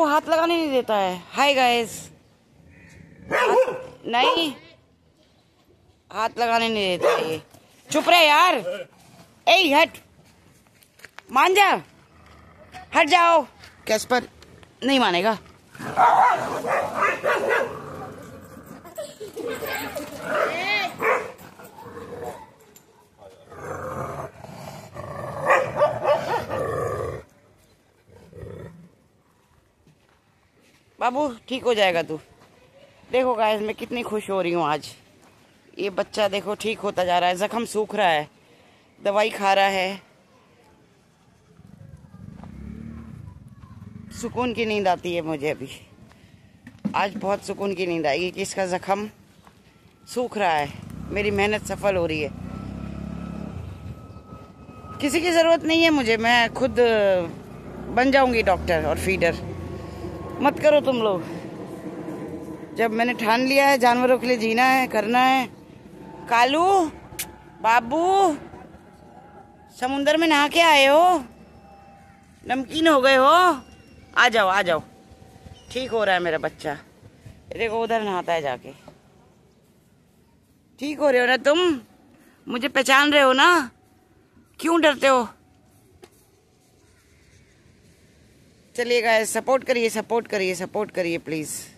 को हाथ लगाने नहीं देता है हाय गाइस नहीं हाथ लगाने नहीं देता ये चुप रहे यार ए हट मान जा हट जाओ पर नहीं मानेगा बाबू ठीक हो जाएगा तू देखो गाय मैं कितनी खुश हो रही हूँ आज ये बच्चा देखो ठीक होता जा रहा है ज़ख्म सूख रहा है दवाई खा रहा है सुकून की नींद आती है मुझे अभी आज बहुत सुकून की नींद आएगी कि इसका ज़ख्म सूख रहा है मेरी मेहनत सफल हो रही है किसी की ज़रूरत नहीं है मुझे मैं खुद बन जाऊंगी डॉक्टर और फीडर मत करो तुम लोग जब मैंने ठान लिया है जानवरों के लिए जीना है करना है कालू बाबू समुंदर में नहा के आए हो नमकीन हो गए हो आ जाओ आ जाओ ठीक हो रहा है मेरा बच्चा देखो उधर नहाता है जाके ठीक हो रहे हो ना तुम मुझे पहचान रहे हो ना क्यों डरते हो चलिए गाइस सपोर्ट करिए सपोर्ट करिए सपोर्ट करिए प्लीज़